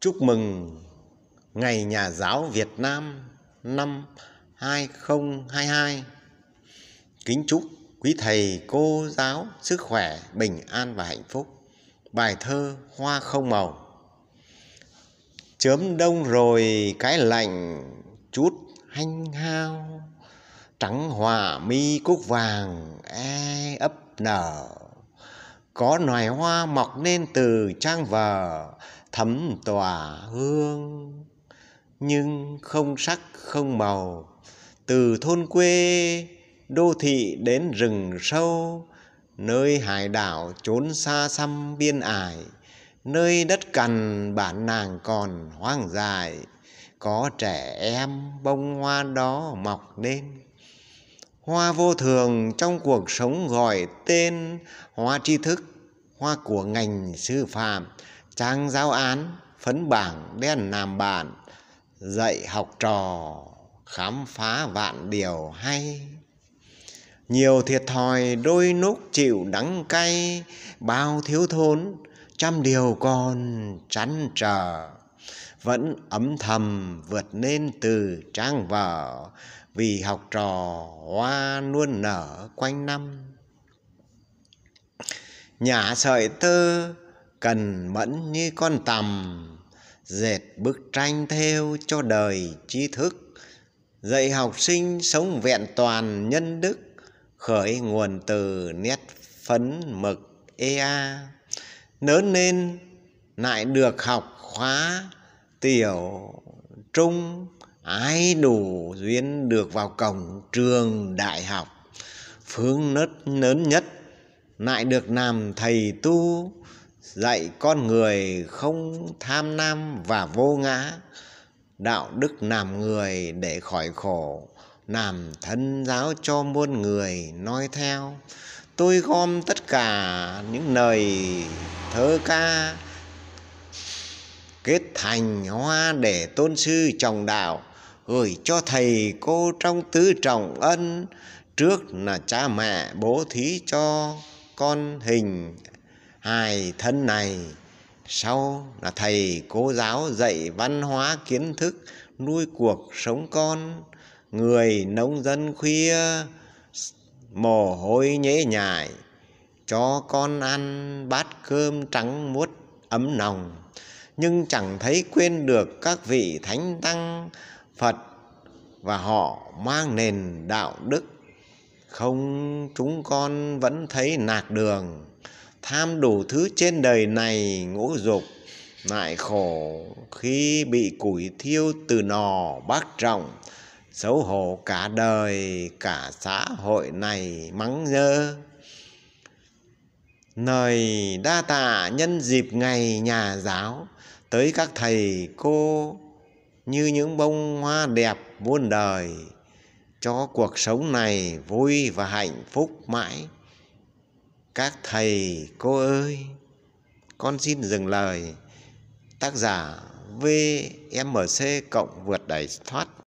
Chúc mừng Ngày Nhà giáo Việt Nam năm 2022. Kính chúc quý thầy cô giáo sức khỏe, bình an và hạnh phúc. Bài thơ Hoa không màu. Chớm đông rồi cái lạnh chút hanh hao Trắng hòa mi cúc vàng e ấp nở Có loài hoa mọc nên từ trang vở thấm tỏa hương nhưng không sắc không màu từ thôn quê đô thị đến rừng sâu nơi hải đảo trốn xa xăm biên ải nơi đất cằn bản nàng còn hoang dại có trẻ em bông hoa đó mọc lên hoa vô thường trong cuộc sống gọi tên hoa tri thức hoa của ngành sư phạm trang giáo án phấn bảng đen làm bạn dạy học trò khám phá vạn điều hay nhiều thiệt thòi đôi núc chịu đắng cay bao thiếu thốn trăm điều còn chăn trở vẫn ấm thầm vượt lên từ trang vở vì học trò hoa luôn nở quanh năm nhà sợi tơ cần mẫn như con tầm dệt bức tranh theo cho đời trí thức dạy học sinh sống vẹn toàn nhân đức khởi nguồn từ nét phấn mực ea lớn nên lại được học khóa tiểu trung ai đủ duyên được vào cổng trường đại học phương nớt lớn nhất lại được làm thầy tu dạy con người không tham nam và vô ngã đạo đức làm người để khỏi khổ làm thân giáo cho muôn người nói theo tôi gom tất cả những lời thơ ca kết thành hoa để tôn sư trọng đạo gửi cho thầy cô trong tứ trọng ân trước là cha mẹ bố thí cho con hình hai thân này sau là thầy cô giáo dạy văn hóa kiến thức nuôi cuộc sống con người nông dân khuya mồ hôi nhễ nhại cho con ăn bát cơm trắng muốt ấm lòng nhưng chẳng thấy quên được các vị thánh tăng phật và họ mang nền đạo đức không chúng con vẫn thấy nạc đường tham đủ thứ trên đời này ngũ dục lại khổ khi bị củi thiêu từ nò bác trọng xấu hổ cả đời cả xã hội này mắng dơ lời đa tạ nhân dịp ngày nhà giáo tới các thầy cô như những bông hoa đẹp muôn đời cho cuộc sống này vui và hạnh phúc mãi các thầy cô ơi con xin dừng lời tác giả vmc cộng vượt đẩy thoát